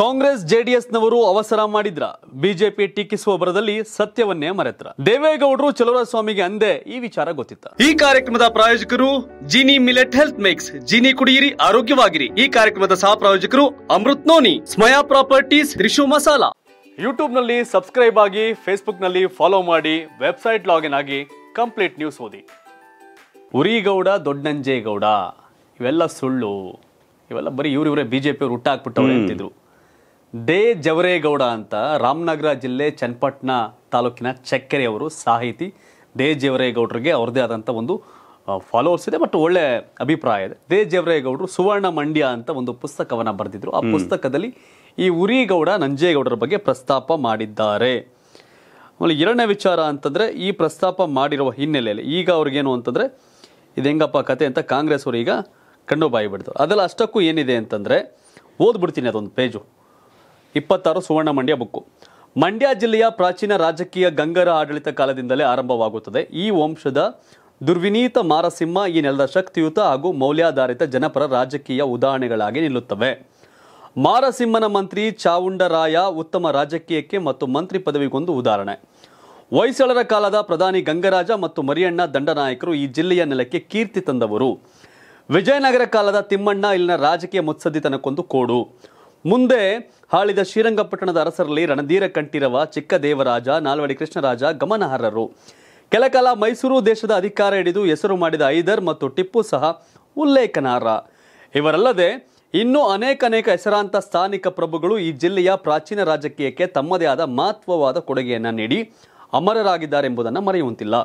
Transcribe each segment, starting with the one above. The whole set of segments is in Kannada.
ಕಾಂಗ್ರೆಸ್ ಜೆಡಿಎಸ್ನವರು ಅವಸರ ಮಾಡಿದ್ರ ಬಿಜೆಪಿ ಟೀಕಿಸುವ ಬರದಲ್ಲಿ ಸತ್ಯವನ್ನೇ ಮರೆತ್ರ ದೇವೇಗೌಡರು ಸ್ವಾಮಿಗೆ ಅಂದೆ ಈ ವಿಚಾರ ಗೊತ್ತಿತ್ತ ಈ ಕಾರ್ಯಕ್ರಮದ ಪ್ರಾಯೋಜಕರು Jini millet health mix Jini ಕುಡಿಯಿರಿ ಆರೋಗ್ಯವಾಗಿರಿ ಈ ಕಾರ್ಯಕ್ರಮದ ಸಹ ಪ್ರಾಯೋಜಕರು Amrut noni Smaya properties Rishu masala YouTube ನಲ್ಲಿ ಸಬ್ಸ್ಕ್ರೈಬ್ ಆಗಿ ಫೇಸ್ಬುಕ್ ನಲ್ಲಿ ಫಾಲೋ ಮಾಡಿ ವೆಬ್ಸೈಟ್ ಲಾಗಿನ್ ಆಗಿ ಕಂಪ್ಲೀಟ್ ನ್ಯೂಸ್ ಓದಿ ಉರಿಗೌಡ ದೊಡ್ಡಂಜೇಗೌಡ ಇವೆಲ್ಲ ಸುಳ್ಳು ಇವೆಲ್ಲ ಬರೀ ಇವರಿವರೇ ಬಿಜೆಪಿ ಹುಟ್ಟಾಕ್ಬಿಟ್ಟವ್ರು ಹೇಳ್ತಿದ್ರು ದೇ ಜವರೇಗೌಡ ಅಂತ ರಾಮನಗರ ಜಿಲ್ಲೆ ಚನ್ನಪಟ್ಟಣ ತಾಲೂಕಿನ ಚಕ್ಕೆರೆಯವರು ಸಾಹಿತಿ ದೇ ಜವರೇಗೌಡರಿಗೆ ಅವ್ರದೇ ಆದಂಥ ಒಂದು ಫಾಲೋವರ್ಸ್ ಇದೆ ಬಟ್ ಒಳ್ಳೆ ಅಭಿಪ್ರಾಯ ಇದೆ ದೇ ಜವರೇಗೌಡರು ಸುವರ್ಣ ಮಂಡ್ಯ ಅಂತ ಒಂದು ಪುಸ್ತಕವನ್ನು ಬರೆದಿದ್ರು ಆ ಪುಸ್ತಕದಲ್ಲಿ ಈ ಉರಿಗೌಡ ನಂಜೇಗೌಡರ ಬಗ್ಗೆ ಪ್ರಸ್ತಾಪ ಮಾಡಿದ್ದಾರೆ ಆಮೇಲೆ ಎರಡನೇ ವಿಚಾರ ಅಂತಂದರೆ ಈ ಪ್ರಸ್ತಾಪ ಮಾಡಿರುವ ಹಿನ್ನೆಲೆಯಲ್ಲಿ ಈಗ ಅವ್ರಿಗೇನು ಅಂತಂದರೆ ಇದು ಹೆಂಗಪ್ಪ ಕತೆ ಅಂತ ಕಾಂಗ್ರೆಸ್ ಅವರು ಈಗ ಕಣ್ಣು ಬಾಯಿ ಬಿಡ್ತಾರೆ ಅದೆಲ್ಲ ಅಷ್ಟಕ್ಕೂ ಏನಿದೆ ಅಂತಂದರೆ ಓದ್ಬಿಡ್ತೀನಿ ಅದೊಂದು ಪೇಜು ಇಪ್ಪತ್ತಾರು ಸುವರ್ಣ ಮಂಡ್ಯ ಬುಕ್ಕು ಮಂಡ್ಯ ಜಿಲ್ಲೆಯ ಪ್ರಾಚೀನ ರಾಜಕೀಯ ಗಂಗರ ಆಡಳಿತ ಕಾಲದಿಂದಲೇ ಆರಂಭವಾಗುತ್ತದೆ ಈ ವಂಶದ ದುರ್ವಿನೀತ ಮಾರಸಿಂಹ ಈ ನೆಲದ ಶಕ್ತಿಯುತ ಹಾಗೂ ಮೌಲ್ಯಾಧಾರಿತ ಜನಪರ ರಾಜಕೀಯ ಉದಾಹರಣೆಗಳಾಗಿ ನಿಲ್ಲುತ್ತವೆ ಮಾರಸಿಂಹನ ಮಂತ್ರಿ ಚಾವುಂಡರಾಯ ಉತ್ತಮ ರಾಜಕೀಯಕ್ಕೆ ಮತ್ತು ಮಂತ್ರಿ ಪದವಿಗೊಂದು ಉದಾಹರಣೆ ಹೊಯ್ಸಳರ ಕಾಲದ ಪ್ರಧಾನಿ ಗಂಗರಾಜ ಮತ್ತು ಮರಿಯಣ್ಣ ದಂಡನಾಯಕರು ಈ ಜಿಲ್ಲೆಯ ನೆಲಕ್ಕೆ ಕೀರ್ತಿ ತಂದವರು ವಿಜಯನಗರ ಕಾಲದ ತಿಮ್ಮಣ್ಣ ಇಲ್ಲಿನ ರಾಜಕೀಯ ಮುತ್ಸದ್ದಿತನಕ್ಕೊಂದು ಕೋಡು ಮುಂದೆ ಹಾಳಿದ ಶ್ರೀರಂಗಪಟ್ಟಣದ ಅರಸರಲ್ಲಿ ರಣಧೀರ ಚಿಕ್ಕ ದೇವರಾಜ ನಾಲ್ವಡಿ ಕೃಷ್ಣರಾಜ ಗಮನಾರ್ಹರು ಕೆಲಕಾಲ ಮೈಸೂರು ದೇಶದ ಅಧಿಕಾರ ಹಿಡಿದು ಹೆಸರು ಮಾಡಿದ ಐದರ್ ಮತ್ತು ಟಿಪ್ಪು ಸಹ ಉಲ್ಲೇಖನಾರ್ಹ ಇವರಲ್ಲದೆ ಇನ್ನೂ ಅನೇಕ ಅನೇಕ ಹೆಸರಾಂತ ಸ್ಥಾನಿಕ ಪ್ರಭುಗಳು ಈ ಜಿಲ್ಲೆಯ ಪ್ರಾಚೀನ ರಾಜಕೀಯಕ್ಕೆ ತಮ್ಮದೇ ಆದ ಮಹತ್ವವಾದ ಕೊಡುಗೆಯನ್ನು ನೀಡಿ ಎಂಬುದನ್ನು ಮರೆಯುವಂತಿಲ್ಲ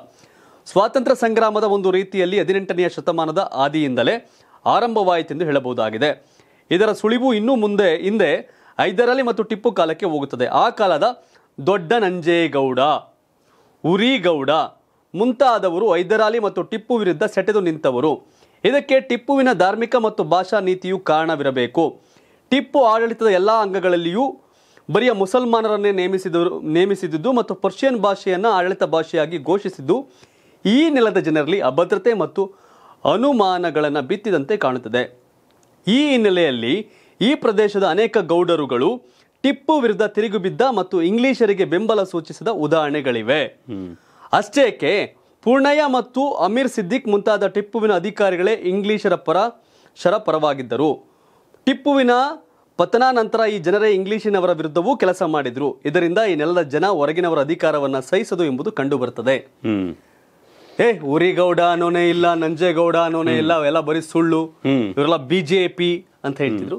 ಸ್ವಾತಂತ್ರ್ಯ ಸಂಗ್ರಾಮದ ಒಂದು ರೀತಿಯಲ್ಲಿ ಹದಿನೆಂಟನೆಯ ಶತಮಾನದ ಆದಿಯಿಂದಲೇ ಆರಂಭವಾಯಿತೆಂದು ಹೇಳಬಹುದಾಗಿದೆ ಇದರ ಸುಳಿವು ಇನ್ನೂ ಮುಂದೆ ಹಿಂದೆ ಐದರಲ್ಲಿ ಮತ್ತು ಟಿಪ್ಪು ಕಾಲಕ್ಕೆ ಹೋಗುತ್ತದೆ ಆ ಕಾಲದ ದೊಡ್ಡ ನಂಜೇಗೌಡ ಉರಿಗೌಡ ಮುಂತಾದವರು ಐದರಾಲಿ ಮತ್ತು ಟಿಪ್ಪು ವಿರುದ್ಧ ಸೆಟೆದು ನಿಂತವರು ಇದಕ್ಕೆ ಟಿಪ್ಪುವಿನ ಧಾರ್ಮಿಕ ಮತ್ತು ಭಾಷಾ ನೀತಿಯು ಕಾರಣವಿರಬೇಕು ಟಿಪ್ಪು ಆಡಳಿತದ ಎಲ್ಲ ಅಂಗಗಳಲ್ಲಿಯೂ ಬರಿಯ ಮುಸಲ್ಮಾನರನ್ನೇ ನೇಮಿಸಿದರು ನೇಮಿಸಿದ್ದು ಮತ್ತು ಪರ್ಷಿಯನ್ ಭಾಷೆಯನ್ನು ಆಡಳಿತ ಭಾಷೆಯಾಗಿ ಘೋಷಿಸಿದ್ದು ಈ ನೆಲದ ಜನರಲ್ಲಿ ಅಭದ್ರತೆ ಮತ್ತು ಅನುಮಾನಗಳನ್ನು ಬಿತ್ತಿದಂತೆ ಕಾಣುತ್ತದೆ ಈ ಹಿನ್ನೆಲೆಯಲ್ಲಿ ಈ ಪ್ರದೇಶದ ಅನೇಕ ಗೌಡರುಗಳು ಟಿಪ್ಪು ವಿರುದ್ಧ ತಿರುಗುಬಿದ್ದ ಮತ್ತು ಇಂಗ್ಲಿಷರಿಗೆ ಬೆಂಬಲ ಸೂಚಿಸಿದ ಉದಾಹರಣೆಗಳಿವೆ ಅಷ್ಟೇಕೆ ಪೂರ್ಣಯ್ಯ ಮತ್ತು ಅಮೀರ್ ಸಿದ್ದಿಕ್ ಮುಂತಾದ ಟಿಪ್ಪುವಿನ ಅಧಿಕಾರಿಗಳೇ ಇಂಗ್ಲಿಷರ ಪರ ಶರ ಪರವಾಗಿದ್ದರು ಟಿಪ್ಪುವಿನ ಪತನಾನಂತರ ಈ ಜನರೇ ಇಂಗ್ಲಿಷಿನವರ ವಿರುದ್ಧವೂ ಕೆಲಸ ಮಾಡಿದರು ಇದರಿಂದ ಈ ನೆಲದ ಜನ ಹೊರಗಿನವರ ಅಧಿಕಾರವನ್ನು ಸಹಿಸದು ಎಂಬುದು ಕಂಡುಬರುತ್ತದೆ ಏ ಉರಿಗೌಡ ಅನ್ನೋನೆ ಇಲ್ಲ ನಂಜೇಗೌಡ ಅನ್ನೋನೆ ಇಲ್ಲ ಅವೆಲ್ಲ ಬರೀ ಸುಳ್ಳು ಇವರೆಲ್ಲ ಬಿಜೆಪಿ ಅಂತ ಹೇಳ್ತಿದ್ರು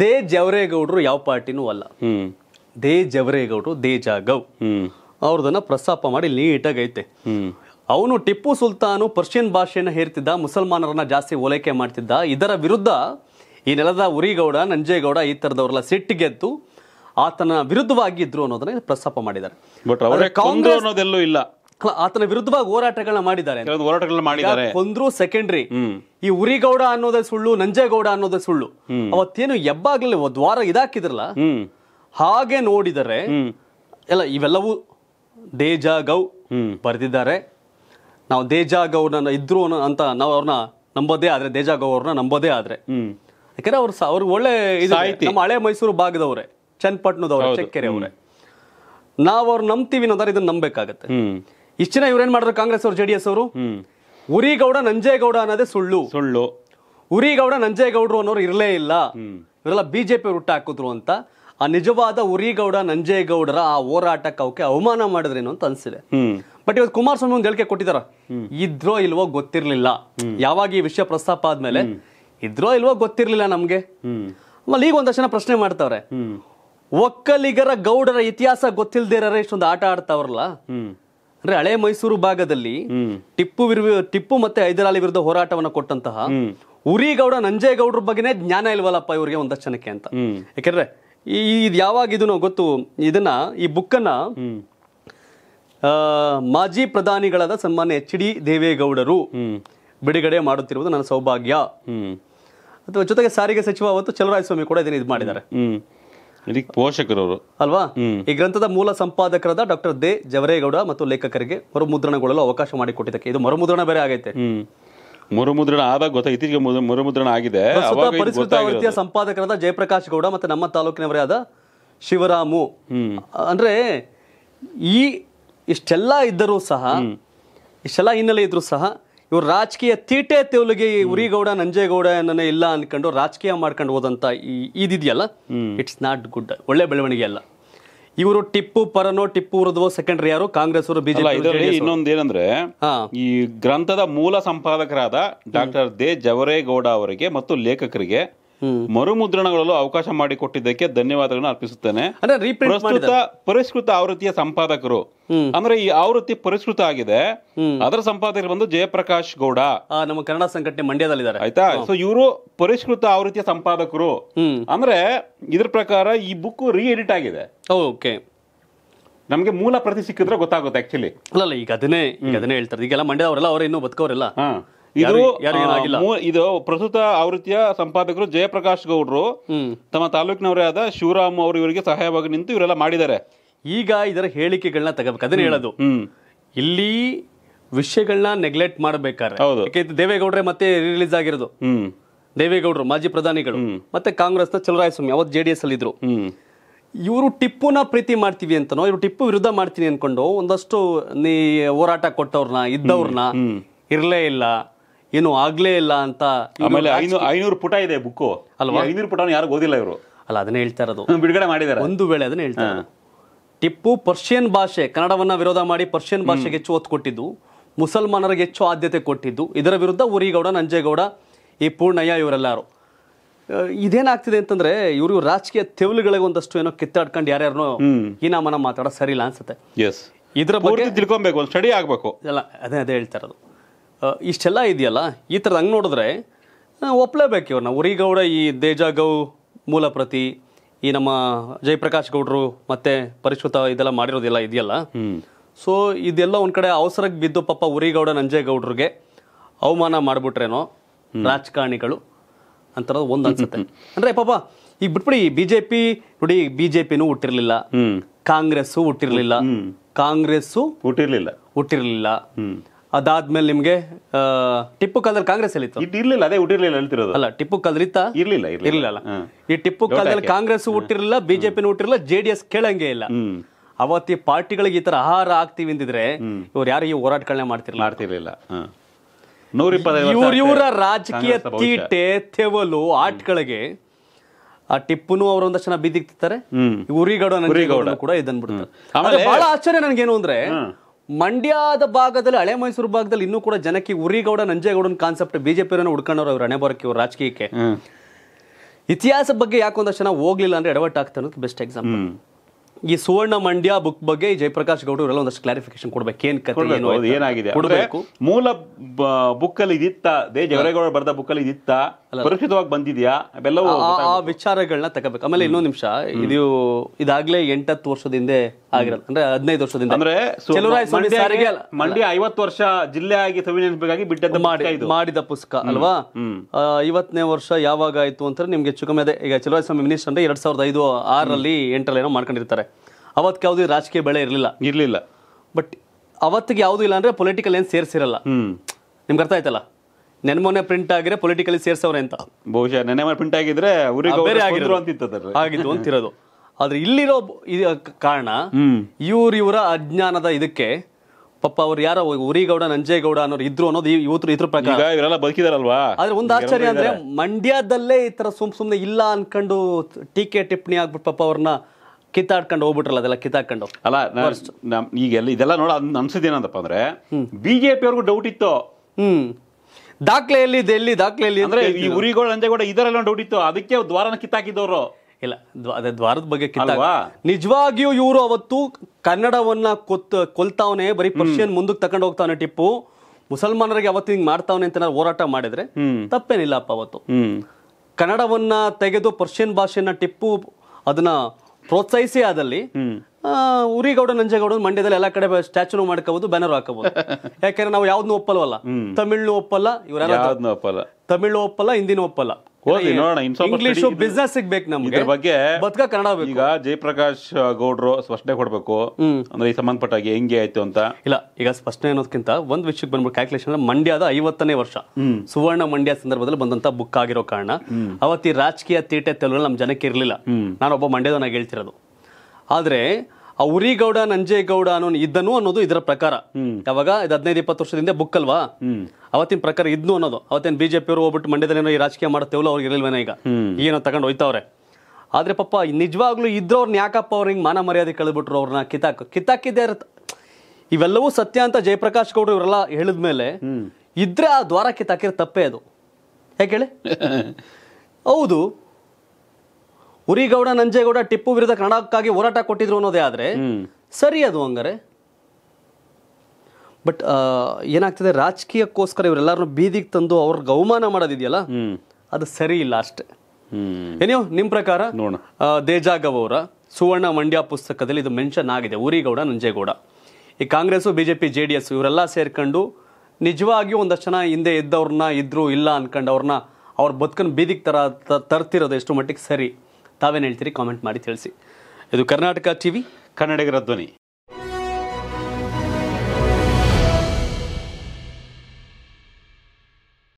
ದೇ ಜವರೇಗೌಡರು ಯಾವ ಪಾರ್ಟಿನೂ ಅಲ್ಲ ದೇ ಜವರೇಗೌಡರು ದೇ ಜಾಗವ್ ಅವ್ರದನ್ನ ಪ್ರಸ್ತಾಪ ಮಾಡಿ ನೀಟಾಗಿ ಐತೆ ಅವನು ಟಿಪ್ಪು ಸುಲ್ತಾನು ಪರ್ಷಿಯನ್ ಭಾಷೆಯನ್ನು ಹೇರ್ತಿದ್ದ ಮುಸಲ್ಮಾನರನ್ನ ಜಾಸ್ತಿ ಓಲೈಕೆ ಮಾಡ್ತಿದ್ದ ಇದರ ವಿರುದ್ಧ ಈ ನೆಲದ ಉರಿಗೌಡ ನಂಜೇಗೌಡ ಈ ತರದವ್ರೆಲ್ಲ ಗೆದ್ದು ಆತನ ವಿರುದ್ಧವಾಗಿದ್ರು ಅನ್ನೋದನ್ನ ಪ್ರಸ್ತಾಪ ಮಾಡಿದ್ದಾರೆ ಕಾಂಗ್ರೆಸ್ ಅನ್ನೋದೆಲ್ಲೂ ಇಲ್ಲ ಆತನ ವಿರುದ್ಧವಾಗಿ ಹೋರಾಟಗಳನ್ನ ಮಾಡಿದ್ದಾರೆ ಹೋರಾಟಗಳನ್ನ ಮಾಡಿದ್ದಾರೆ ಒಂದ್ರು ಸೆಕೆಂಡ್ರಿ ಈ ಉರಿಗೌಡ ಅನ್ನೋದೇ ಸುಳ್ಳು ನಂಜೇಗೌಡ ಅನ್ನೋದೇ ಸುಳ್ಳು ಅವತ್ತೇನು ಎಬ್ಬಾಗ್ಲಿಲ್ಲ ದ್ವಾರ ಇದಾಕಿದ್ರಲ್ಲ ಹಾಗೆ ನೋಡಿದರೆ ಎಲ್ಲ ಇವೆಲ್ಲವೂ ದೇಜ ಗೌ ಬರೆದಿದ್ದಾರೆ ನಾವು ದೇಜ ಗೌನ ಇದ್ರು ಅಂತ ನಾವು ಅವ್ರನ್ನ ನಂಬೋದೇ ಆದ್ರೆ ದೇಜ ಗೌ ಅವ್ರನ್ನ ನಂಬೋದೇ ಆದ್ರೆ ಯಾಕಂದ್ರೆ ಅವ್ರು ಅವ್ರಿಗೆ ಒಳ್ಳೆ ನಮ್ಮ ಹಳೆ ಮೈಸೂರು ಭಾಗದವ್ರೆ ಚನ್ನಪಟ್ಟಣದವ್ರೆ ಚಕ್ಕೆರೆ ಅವರೇ ನಾವು ಅವ್ರು ನಂಬ್ತೀವಿ ಅನ್ನೋದಾದ್ರೆ ಇದನ್ನ ನಂಬೇಕಾಗತ್ತೆ ಇಷ್ಟಿನ ಇವ್ರೇನ್ ಮಾಡಿದ್ರು ಕಾಂಗ್ರೆಸ್ ಅವರು ಜೆಡಿಎಸ್ ಅವರು ಉರಿಗೌಡ ನಂಜೇಗೌಡ ಅನ್ನೋದೇ ಸುಳ್ಳು ಸುಳ್ಳು ಉರಿಗೌಡ ನಂಜೇಗೌಡರು ಅನ್ನೋರು ಇರಲೇ ಇಲ್ಲ ಇವರೆಲ್ಲ ಬಿಜೆಪಿ ಹುಟ್ಟ ಹಾಕಿದ್ರು ಅಂತ ಆ ನಿಜವಾದ ಉರಿಗೌಡ ನಂಜೇಗೌಡರ ಆ ಹೋರಾಟಕ್ಕೆ ಅವಕ್ಕೆ ಅವಮಾನ ಮಾಡಿದ್ರೇನು ಅಂತ ಅನ್ಸಿದೆ ಬಟ್ ಇವತ್ತು ಕುಮಾರಸ್ವಾಮಿ ಒಂದು ಹೇಳಿಕೆ ಕೊಟ್ಟಿದಾರ ಇದ್ರೋ ಇಲ್ವೋ ಗೊತ್ತಿರ್ಲಿಲ್ಲ ಯಾವಾಗ ಈ ವಿಷಯ ಪ್ರಸ್ತಾಪ ಆದ್ಮೇಲೆ ಇದ್ರೋ ಇಲ್ವೋ ಗೊತ್ತಿರ್ಲಿಲ್ಲ ನಮ್ಗೆ ಆಮೇಲೆ ಈಗ ಒಂದಷ್ಟು ಪ್ರಶ್ನೆ ಮಾಡ್ತಾವ್ರೆ ಒಕ್ಕಲಿಗರ ಗೌಡರ ಇತಿಹಾಸ ಗೊತ್ತಿಲ್ದಿರ ಇಷ್ಟೊಂದು ಆಟ ಆಡ್ತಾವ್ರಲ್ಲ ಅಂದ್ರೆ ಹಳೆ ಮೈಸೂರು ಭಾಗದಲ್ಲಿ ಟಿಪ್ಪು ಟಿಪ್ಪು ಮತ್ತೆ ಹೈದರಾಲಿ ವಿರುದ್ಧ ಹೋರಾಟವನ್ನು ಕೊಟ್ಟಂತಹ ಉರಿಗೌಡ ನಂಜೇಗೌಡರ ಬಗ್ಗೆನೇ ಜ್ಞಾನ ಇಲ್ವಲ್ಲಪ್ಪ ಇವರಿಗೆ ಒಂದಷ್ಟನಕ್ಕೆ ಅಂತ ಯಾಕಂದ್ರೆ ಈ ಇದು ಯಾವಾಗ ಇದನ್ನು ಗೊತ್ತು ಇದನ್ನ ಈ ಬುಕ್ಕನ್ನ ಮಾಜಿ ಪ್ರಧಾನಿಗಳಾದ ಸನ್ಮಾನ್ಯ ಎಚ್ ಡಿ ದೇವೇಗೌಡರು ಬಿಡುಗಡೆ ಮಾಡುತ್ತಿರುವುದು ನನ್ನ ಸೌಭಾಗ್ಯ ಅಥವಾ ಜೊತೆಗೆ ಸಾರಿಗೆ ಸಚಿವ ಅವತ್ತು ಚಲರಾಯಸ್ವಾಮಿ ಕೂಡ ಇದನ್ನ ಇದು ಮಾಡಿದ್ದಾರೆ ಪೋಷಕರವರು ಅಲ್ವಾ ಈ ಗ್ರಂಥದ ಮೂಲ ಸಂಪಾದಕರಾದ ಡಾಕ್ಟರ್ ದೇ ಜವರೇಗೌಡ ಮತ್ತು ಲೇಖಕರಿಗೆ ಮರುಮುದ್ರಣಗೊಳ್ಳಲು ಅವಕಾಶ ಮಾಡಿಕೊಟ್ಟಿದ್ದಕ್ಕೆ ಇದು ಮರುಮುದ್ರಣ ಬೇರೆ ಆಗೈತೆ ಮರುಮುದ್ರಣ ಆದಾಗ ಗೊತ್ತಾ ಇತ್ತೀಚೆಗೆ ಮರುಮುದ್ರಣ ಆಗಿದೆ ಸಂಪಾದಕರಾದ ಜಯಪ್ರಕಾಶ್ ಗೌಡ ಮತ್ತೆ ನಮ್ಮ ತಾಲೂಕಿನವರೇ ಆದ ಶಿವರಾಮು ಅಂದ್ರೆ ಈ ಇಷ್ಟೆಲ್ಲ ಇದ್ದರೂ ಸಹ ಇಷ್ಟೆಲ್ಲ ಹಿನ್ನೆಲೆ ಇದ್ರೂ ಸಹ ಇವರು ರಾಜಕೀಯ ತೀಟೆ ತೆವಲಿಗೆ ಉರಿಗೌಡ ನಂಜೇಗೌಡ ನನ್ನ ಇಲ್ಲ ಅನ್ಕೊಂಡು ರಾಜಕೀಯ ಮಾಡ್ಕೊಂಡು ಹೋದಂತ ಈ ಇದಿದೆಯಲ್ಲ ಇಟ್ಸ್ ನಾಟ್ ಗುಡ್ ಒಳ್ಳೆ ಬೆಳವಣಿಗೆ ಅಲ್ಲ ಇವರು ಟಿಪ್ಪು ಪರನೋ ಟಿಪ್ಪು ಉರದವೋ ಸೆಕೆಂಡ್ರಿ ಯಾರು ಕಾಂಗ್ರೆಸ್ ಅವರು ಬಿಜೆಪಿ ಇನ್ನೊಂದು ಏನಂದ್ರೆ ಈ ಗ್ರಂಥದ ಮೂಲ ಸಂಪಾದಕರಾದ ಡಾಕ್ಟರ್ ದೇ ಜವರೇಗೌಡ ಅವರಿಗೆ ಮತ್ತು ಲೇಖಕರಿಗೆ ಮರುಮುದ್ರಣಗಳಲ್ಲೂ ಅವಕಾಶ ಮಾಡಿಕೊಟ್ಟಿದ್ದಕ್ಕೆ ಧನ್ಯವಾದಗಳನ್ನು ಅರ್ಪಿಸುತ್ತೇನೆ ಪ್ರಸ್ತುತ ಪರಿಷ್ಕೃತ ಆವೃತ್ತಿಯ ಸಂಪಾದಕರು ಅಂದ್ರೆ ಈ ಆವೃತ್ತಿ ಪರಿಷ್ಕೃತ ಆಗಿದೆ ಅದರ ಸಂಪಾದಕರು ಬಂದು ಜಯಪ್ರಕಾಶ್ ಗೌಡ ನಮ್ಮ ಕನ್ನಡ ಸಂಘಟನೆ ಮಂಡ್ಯದಲ್ಲಿದ್ದಾರೆ ಆಯ್ತಾ ಸೊ ಇವರು ಪರಿಷ್ಕೃತ ಆವೃತ್ತಿಯ ಸಂಪಾದಕರು ಅಂದ್ರೆ ಇದ್ರ ಪ್ರಕಾರ ಈ ಬುಕ್ ರೀ ಎಡಿಟ್ ಆಗಿದೆ ಓಕೆ ನಮಗೆ ಮೂಲ ಪ್ರತಿ ಸಿಕ್ಕಿದ್ರೆ ಗೊತ್ತಾಗುತ್ತೆ ಆಕ್ಚುಲಿ ಅಲ್ಲ ಈಗ ಅದನ್ನೇ ಈಗ ಅದನ್ನೇ ಹೇಳ್ತಾರೆ ಈಗೆಲ್ಲ ಮಂಡ್ಯದವರೆಲ್ಲ ಅವ್ರ ಇನ್ನೂ ಬದುಕೋರೆಲ್ಲ ಇದು ಇದು ಪ್ರಸ್ತುತ ಆವೃತ್ತಿಯ ಸಂಪಾದಕರು ಜಯಪ್ರಕಾಶ್ ಗೌಡ್ರು ತಮ್ಮ ತಾಲೂಕಿನವರೇ ಆದ ಶಿವರಾಮ್ ಅವರು ಇವರಿಗೆ ಸಹಾಯವಾಗಿ ನಿಂತು ಇವರೆಲ್ಲ ಮಾಡಿದ್ದಾರೆ ಈಗ ಇದರ ಹೇಳಿಕೆಗಳನ್ನ ತಗೋಬೇಕು ಅದನ್ನ ಹೇಳೋದು ಇಲ್ಲಿ ವಿಷಯಗಳನ್ನ ನೆಗ್ಲೆಕ್ಟ್ ಮಾಡಬೇಕಾದ್ರೆ ದೇವೇಗೌಡ್ರೆ ಮತ್ತೆ ರಿಲೀಸ್ ಆಗಿರೋದು ದೇವೇಗೌಡರು ಮಾಜಿ ಪ್ರಧಾನಿಗಳು ಮತ್ತೆ ಕಾಂಗ್ರೆಸ್ನ ಚಲರಾಯಸ್ವಾಮಿ ಅವತ್ತು ಜೆ ಡಿ ಎಸ್ ಅಲ್ಲಿ ಇದ್ರು ಇವರು ಟಿಪ್ಪುನ ಪ್ರೀತಿ ಮಾಡ್ತೀವಿ ಅಂತನೋ ಇವರು ಟಿಪ್ಪು ವಿರುದ್ಧ ಮಾಡ್ತೀನಿ ಅನ್ಕೊಂಡು ಒಂದಷ್ಟು ನೀ ಹೋರಾಟ ಕೊಟ್ಟವ್ರನ್ನ ಇದ್ದವ್ರನ್ನ ಇರಲೇ ಇಲ್ಲ ಏನು ಆಗ್ಲೇ ಇಲ್ಲ ಅಂತ ಆಮೇಲೆ ಐನೂರು ಪುಟ ಇದೆ ಬುಕ್ಕು ಅಲ್ವಾ ಐನೂರು ಪುಟ ಯಾರು ಓದಿಲ್ಲ ಇವರು ಅಲ್ಲ ಅದನ್ನೇ ಹೇಳ್ತಾ ಇರೋದು ಬಿಡುಗಡೆ ಮಾಡಿದ್ದಾರೆ ಒಂದು ವೇಳೆ ಅದನ್ನ ಹೇಳ್ತಾ ಟಿಪ್ಪು ಪರ್ಷಿಯನ್ ಭಾಷೆ ಕನ್ನಡವನ್ನ ವಿರೋಧ ಮಾಡಿ ಪರ್ಷಿಯನ್ ಭಾಷೆಗೆ ಹೆಚ್ಚು ಒತ್ತು ಕೊಟ್ಟಿದ್ದು ಮುಸಲ್ಮಾನರಿಗೆ ಹೆಚ್ಚು ಆದ್ಯತೆ ಕೊಟ್ಟಿದ್ದು ಇದರ ವಿರುದ್ಧ ಉರಿಗೌಡ ನಂಜೇಗೌಡ ಈ ಪೂರ್ಣಯ್ಯ ಇವರೆಲ್ಲರೂ ಇದೇನಾಗ್ತಿದೆ ಅಂತಂದ್ರೆ ಇವರು ರಾಜಕೀಯ ತೆವಲುಗಳಿಗೆ ಒಂದಷ್ಟು ಏನೋ ಕಿತ್ತಾಡ್ಕೊಂಡು ಯಾರ್ಯಾರು ಈ ನಾಮನ ಮಾತಾಡೋ ಇಲ್ಲ ಅನ್ಸುತ್ತೆ ಇದರ ಬಗ್ಗೆ ತಿಳ್ಕೊಬೇಕು ಸ್ಟಡಿ ಆಗ್ಬೇಕು ಅಲ್ಲ ಅದೇ ಅದೇ ಹೇಳ್ತಾ ಇರೋದು ಇಷ್ಟೆಲ್ಲ ಇದೆಯಲ್ಲ ಈ ಥರದ ಹಂಗೆ ನೋಡಿದ್ರೆ ಒಪ್ಪಲೇಬೇಕು ಇವ್ರನ್ನ ಉರಿಗೌಡ ಈ ದೇಜಾಗೌ ಪ್ರತಿ ಈ ನಮ್ಮ ಜಯಪ್ರಕಾಶ್ ಗೌಡರು ಮತ್ತೆ ಪರಿಷ್ಕೃತ ಇದೆಲ್ಲ ಮಾಡಿರೋದಿಲ್ಲ ಇದೆಯಲ್ಲ ಸೊ ಇದೆಲ್ಲ ಒಂದು ಕಡೆ ಅವಸರಕ್ಕೆ ಬಿದ್ದು ಪಾಪ ಉರಿಗೌಡ ನಂಜೇಗೌಡ್ರಿಗೆ ಅವಮಾನ ಮಾಡಿಬಿಟ್ರೇನೋ ರಾಜಕಾರಣಿಗಳು ಅಂತಾರ ಒಂದು ಅನ್ಸುತ್ತೆ ಅಂದರೆ ಪಾಪ ಈಗ ಬಿಟ್ಬಿಡಿ ಬಿಜೆಪಿ ನೋಡಿ ಬಿಜೆಪಿನೂ ಹುಟ್ಟಿರ್ಲಿಲ್ಲ ಕಾಂಗ್ರೆಸ್ಸು ಹುಟ್ಟಿರ್ಲಿಲ್ಲ ಕಾಂಗ್ರೆಸ್ಸು ಹುಟ್ಟಿರ್ಲಿಲ್ಲ ಹುಟ್ಟಿರ್ಲಿಲ್ಲ ಅದಾದ್ಮೇಲೆ ನಿಮ್ಗೆ ಟಿಪ್ಪು ಕಾಲದಲ್ಲಿ ಕಾಂಗ್ರೆಸ್ ಅಲ್ಲಿ ಇರ್ಲಿಲ್ಲ ಅದೇ ಹುಟ್ಟಿರ್ಲಿಲ್ಲ ಹೇಳ್ತಿರೋದು ಅಲ್ಲ ಟಿಪ್ಪು ಕಾಲದಿತ್ತ ಇರ್ಲಿಲ್ಲ ಇರ್ಲಿಲ್ಲ ಈ ಟಿಪ್ಪು ಕಾಲದಲ್ಲಿ ಕಾಂಗ್ರೆಸ್ ಹುಟ್ಟಿರಲಿಲ್ಲ ಬಿಜೆಪಿನೂ ಹುಟ್ಟಿರಲಿಲ್ಲ ಜೆ ಡಿ ಎಸ್ ಕೇಳಂಗೆ ಇಲ್ಲ ಅವತ್ತಿ ಪಾರ್ಟಿಗಳಿಗೆ ಈ ತರ ಆಹಾರ ಆಗ್ತೀವಿ ಅಂದಿದ್ರೆ ಇವ್ರು ಯಾರು ಈ ಹೋರಾಟಗಳನ್ನ ಮಾಡ್ತಿರ್ಲಿಲ್ಲ ಮಾಡ್ತಿರ್ಲಿಲ್ಲ ಇವ್ರ ಇವರ ರಾಜಕೀಯ ತೀಟೆ ತೆವಲು ಆಟ್ಗಳಿಗೆ ಆ ಟಿಪ್ಪುನು ಅವರ ಒಂದಷ್ಟು ಜನ ಬೀದಿಗ್ತಿರ್ತಾರೆ ಉರಿಗೌಡ ಕೂಡ ಇದನ್ಬಿಡ್ತಾರೆ ಬಹಳ ಆಶ್ಚರ್ಯ ಏನು ಅಂದ್ರೆ ಮಂಡ್ಯದ ಭಾಗದಲ್ಲಿ ಹಳೆ ಮೈಸೂರು ಭಾಗದಲ್ಲಿ ಇನ್ನೂ ಕೂಡ ಜನಕ್ಕೆ ಉರಿಗೌಡ ನಂಜೇಗೌಡನ ಕಾನ್ಸೆಪ್ಟ್ ಬಿಜೆಪಿ ಹುಡ್ಕೊಂಡವ್ರು ಅವ್ರ ಹಣೆ ಇವ್ರ ರಾಜಕೀಯಕ್ಕೆ ಇತಿಹಾಸ ಬಗ್ಗೆ ಯಾಕೆ ಒಂದಷ್ಟು ಜನ ಹೋಗ್ಲಿಲ್ಲ ಅಂದ್ರೆ ಎಡವಟ್ ಆಗ್ತಾ ಬೆಸ್ಟ್ ಎಕ್ಸಾಂಪಲ್ ಈ ಸುವರ್ಣ ಮಂಡ್ಯ ಬುಕ್ ಬಗ್ಗೆ ಜಯಪ್ರಕಾಶ್ ಗೌಡ ಇವರೆಲ್ಲ ಒಂದಷ್ಟು ಕ್ಲಾರಿಫಿಕೇಶನ್ ಕೊಡ್ಬೇಕು ಏನಾಗಿದೆ ಮೂಲ ಬುಕ್ ಅಲ್ಲಿ ಇದಿತ್ತ ದೇ ಜವರೇಗೌಡ ಬರೆದ ಬುಕ್ ಅಲ್ಲಿ ಇದಿತ್ತ ಸುರಕ್ಷಿತವಾಗಿ ಬಂದಿದೆಯಾ ಅವೆಲ್ಲವೂ ಆ ವಿಚಾರಗಳನ್ನ ತಗೋಬೇಕು ಆಮೇಲೆ ಇನ್ನೊಂದು ನಿಮಿಷ ಇದು ಇದಾಗ್ಲೇ ಎಂಟತ್ತು ವರ್ಷದಿಂದ ಆಗಿರಲ್ಲ ಅಂದ್ರೆ ಹದಿನೈದು ವರ್ಷದಿಂದ ಅಂದ್ರೆ ಮಂಡ್ಯ ಐವತ್ತು ವರ್ಷ ಜಿಲ್ಲೆ ಆಗಿ ಸವಿನೆನಪಿಗಾಗಿ ಬಿಟ್ಟದ್ದು ಮಾಡಿ ಮಾಡಿದ ಪುಸ್ತಕ ಅಲ್ವಾ ಐವತ್ತನೇ ವರ್ಷ ಯಾವಾಗ ಆಯ್ತು ಅಂತ ನಿಮ್ಗೆ ಹೆಚ್ಚು ಕಮ್ಮಿ ಅದೇ ಈಗ ಚಲುವರಾಯ ಸ್ವಾಮಿ ಮಿನಿಸ್ಟರ್ ಅಂದ್ರೆ ಎರಡ್ ಸಾವಿರದ ಐದು ಆರಲ್ಲಿ ಎಂಟರಲ್ಲಿ ಏನೋ ಮಾಡ್ಕೊಂಡಿರ್ತಾರೆ ಅವತ್ಗೆ ಯಾವುದೇ ರಾಜಕೀಯ ಬೆಳೆ ಇರಲಿಲ್ಲ ಇರಲಿಲ್ಲ ಬಟ್ ಅವತ್ತಿಗೆ ಯಾವುದು ಇಲ್ಲ ಅಂದ್ರೆ ಪೊಲಿಟಿಕಲ್ ಏನ್ ಸೇರಿಸಿರಲ್ಲ ನಿಮ್ಗೆ ಅರ್ಥ ಆಯ್ತಲ್ಲ ನೆನ್ಮೊನೆ ಪ್ರಿಂಟ್ ಆಗಿದ್ರೆ ಪೊಲಿಟಿಕಲಿ ಸೇರ್ಸವ್ರೆ ಅಂತ ಬಹುಶಃ ನೆನೆ ಪ್ರಿಂಟ್ ಆಗಿದ್ರೆ ಬೇರೆ ಆಗಿದ್ದು ಅಂತಿರೋದು ಆದ್ರೆ ಇಲ್ಲಿರೋ ಕಾರಣ ಇವ್ರ ಇವರ ಅಜ್ಞಾನದ ಇದಕ್ಕೆ ಪಪ್ಪ ಅವ್ರು ಯಾರೋ ಉರಿಗೌಡ ನಂಜೇಗೌಡ ಅನ್ನೋರು ಇದ್ರು ಅನ್ನೋದು ಇವತ್ತು ಇದ್ರ ಪ್ರಕಾರ ಇವರೆಲ್ಲ ಬದುಕಿದಾರಲ್ವಾ ಆದ್ರೆ ಒಂದು ಆಶ್ಚರ್ಯ ಅಂದ್ರೆ ಮಂಡ್ಯದಲ್ಲೇ ಈ ತರ ಸುಮ್ ಸುಮ್ನೆ ಇಲ್ಲ ಅನ್ಕೊಂಡು ಟೀಕೆ ಟಿಪ್ಪಣಿ ಆಗ್ಬಿಟ್ಟು ಪಪ್ಪ ಅವ್ರನ್ನ ಕಿತ್ತಾಡ್ಕೊಂಡು ಹೋಗ್ಬಿಟ್ರಲ್ಲ ಅದೆಲ್ಲ ಕಿತ್ತಾಕೊಂಡು ಅಲ್ಲ ಈಗ ಇದೆಲ್ಲ ನೋಡ ಏನಂದಪ್ಪ ಅಂದ್ರೆ ಬಿಜೆಪಿ ಅವ್ರಿಗೂ ಡೌಟ್ ಇತ್ತು ಹ್ಮ್ ದಾಖಲೆಯಲ್ಲಿ ಎಲ್ಲಿ ದಾಖಲೆಯಲ್ಲಿ ಅಂದ್ರೆ ಈ ಉರಿಗಳು ಅಂದ್ರೆ ಕೂಡ ಇದರಲ್ಲ ಡೌಟ್ ಅದಕ್ಕೆ ದ್ವಾರನ ಕಿತ್ತಾಕಿದ್ದವರು ಇಲ್ಲ ಅದೇ ದ್ವಾರದ ಬಗ್ಗೆ ಕಿತ್ತಾ ನಿಜವಾಗಿಯೂ ಇವರು ಅವತ್ತು ಕನ್ನಡವನ್ನ ಕೊತ್ ಕೊಲ್ತಾವನೆ ಬರೀ ಪರ್ಷಿಯನ್ ಮುಂದಕ್ಕೆ ತಕೊಂಡು ಹೋಗ್ತಾವನೆ ಟಿಪ್ಪು ಮುಸಲ್ಮಾನರಿಗೆ ಅವತ್ತು ಹಿಂಗ್ ಮಾಡ್ತಾವನೆ ಅಂತ ಹೋರಾಟ ಮಾಡಿದ್ರೆ ತಪ್ಪೇನಿಲ್ಲಪ್ಪ ಅವತ್ತು ಕನ್ನಡವನ್ನ ತೆಗೆದು ಪರ್ಷಿಯನ್ ಭಾಷೆಯನ್ನ ಟಿಪ್ಪು ಅದನ್ನ ಪ್ರೋತ್ಸಾಹಿಸಿ ಆದಲ್ಲಿ ಉರಿಗೌಡ ನಂಜೇಗೌಡ ಮಂಡ್ಯದಲ್ಲಿ ಎಲ್ಲ ಕಡೆ ಸ್ಟ್ಯಾಚು ಮಾಡ್ಕೋಬಹುದು ಬ್ಯಾನರ್ ಹಾಕಬಹುದು ಯಾಕಂದ್ರೆ ನಾವು ಯಾವ್ದು ಒಪ್ಪಲ್ವಲ್ಲ ತಮಿಳ್ನು ಒಪ್ಪಲ್ಲ ಇವರೆಲ್ಲ ತಮಿಳು ಒಪ್ಪಲ್ಲ ಹಿಂದಿನೂ ಒಪ್ಪಲ್ಲ ಓದಿ ನೋಡೋಣ ಇಂಗ್ಲಿಷ್ ಬಿಸ್ನೆಸ್ ಸಿಗ್ಬೇಕು ನಮ್ಗೆ ಬಗ್ಗೆ ಬದುಕ ಕನ್ನಡ ಈಗ ಜಯಪ್ರಕಾಶ್ ಗೌಡ್ರು ಸ್ಪಷ್ಟನೆ ಕೊಡ್ಬೇಕು ಅಂದ್ರೆ ಈ ಸಂಬಂಧಪಟ್ಟಾಗಿ ಹೆಂಗೆ ಆಯ್ತು ಅಂತ ಇಲ್ಲ ಈಗ ಸ್ಪಷ್ಟನೆ ಅನ್ನೋದಕ್ಕಿಂತ ಒಂದ್ ವಿಷಯಕ್ಕೆ ಬಂದ್ಬಿಟ್ಟು ಕ್ಯಾಲ್ಕುಲೇಷನ್ ಅಂದ್ರೆ ಮಂಡ್ಯದ ಐವತ್ತನೇ ವರ್ಷ ಸುವರ್ಣ ಮಂಡ್ಯ ಸಂದರ್ಭದಲ್ಲಿ ಬಂದಂತ ಬುಕ್ ಆಗಿರೋ ಕಾರಣ ಅವತ್ತಿ ರಾಜಕೀಯ ತೀಟೆ ತೆಲುಗು ನಮ್ಮ ಜನಕ್ಕೆ ಇರಲಿಲ್ಲ ನಾನೊಬ್ಬ ಮಂಡ್ಯದವನಾಗಿ ಹೇಳ್ತಿರೋದು ಆದ್ರೆ ಆ ಉರಿಗೌಡ ನಂಜೇಗೌಡ ಅನ್ನೋ ಇದ್ದನು ಅನ್ನೋದು ಇದರ ಪ್ರಕಾರ ಯಾವಾಗ ಇದು ಹದಿನೈದು ಇಪ್ಪತ್ತು ವರ್ಷದಿಂದ ಬುಕ್ ಅಲ್ವಾ ಅವತ್ತಿನ ಪ್ರಕಾರ ಇದ್ನು ಅನ್ನೋದು ಅವತ್ತೇನು ಬಿಜೆಪಿ ಅವರು ಹೋಗ್ಬಿಟ್ಟು ಮಂಡ್ಯದಲ್ಲಿ ಈ ರಾಜಕೀಯ ಮಾಡ್ತೇವಲ್ಲ ಅವ್ರಿಗೆ ಇರಲ್ವೇನೋ ಈಗ ಏನೋ ತಗೊಂಡು ಹೋಯ್ತವ್ರೆ ಆದ್ರೆ ಪಾಪ ನಿಜವಾಗ್ಲೂ ಇದ್ರವ್ರನ್ನ ಯಾಕಪ್ಪ ಅವ್ರ ಮಾನ ಮರ್ಯಾದೆ ಕಳೆದ್ಬಿಟ್ರು ಅವ್ರನ್ನ ಕಿತಾಕ್ ಕಿತಾಕಿದ್ದೇ ಇವೆಲ್ಲವೂ ಸತ್ಯ ಅಂತ ಜಯಪ್ರಕಾಶ್ ಗೌಡ್ರು ಇವರೆಲ್ಲ ಹೇಳಿದ್ಮೇಲೆ ಇದ್ರೆ ಆ ದ್ವಾರ ಕಿತ್ತಾಕಿರೋ ತಪ್ಪೇ ಅದು ಯಾಕೆ ಹೇಳಿ ಹೌದು ಉರಿಗೌಡ ನಂಜೇಗೌಡ ಟಿಪ್ಪು ವಿರುದ್ಧ ಕನ್ನಡಕ್ಕಾಗಿ ಹೋರಾಟ ಕೊಟ್ಟಿದ್ರು ಅನ್ನೋದೇ ಆದ್ರೆ ಸರಿ ಅದು ಹಂಗಾರೆ ಬಟ್ ಏನಾಗ್ತದೆ ರಾಜಕೀಯಕ್ಕೋಸ್ಕರ ಇವರೆಲ್ಲರನ್ನು ಬೀದಿಗೆ ತಂದು ಅವ್ರ ಗೌಮಾನ ಮಾಡೋದಿದೆಯಲ್ಲ ಅದು ಸರಿ ಇಲ್ಲ ಅಷ್ಟೇ ಏನೋ ನಿಮ್ಮ ಪ್ರಕಾರ ದೇಜಾಗವ್ ಅವರ ಸುವರ್ಣ ಮಂಡ್ಯ ಪುಸ್ತಕದಲ್ಲಿ ಇದು ಮೆನ್ಷನ್ ಆಗಿದೆ ಊರಿಗೌಡ ನಂಜೇಗೌಡ ಈ Congress B J P D S ಇವರೆಲ್ಲ ಸೇರ್ಕೊಂಡು ನಿಜವಾಗಿಯೂ ಒಂದಷ್ಟು ಜನ ಹಿಂದೆ ಇದ್ದವ್ರನ್ನ ಇದ್ರು ಇಲ್ಲ ಅನ್ಕೊಂಡು ಅವ್ರನ್ನ ಅವ್ರ ಬದುಕನ್ನು ಬೀದಿಗೆ ತರ ತರ್ತಿರೋದು ಎಷ್ಟು ಮಟ್ಟಿಗೆ ಸರಿ ತಾವೇನು ಹೇಳ್ತೀರಿ ಕಾಮೆಂಟ್ ಮಾಡಿ ತಿಳಿಸಿ ಇದು ಕರ್ನಾಟಕ ಟಿ ವಿ ಕನ್ನಡಿಗರ ಧ್ವನಿ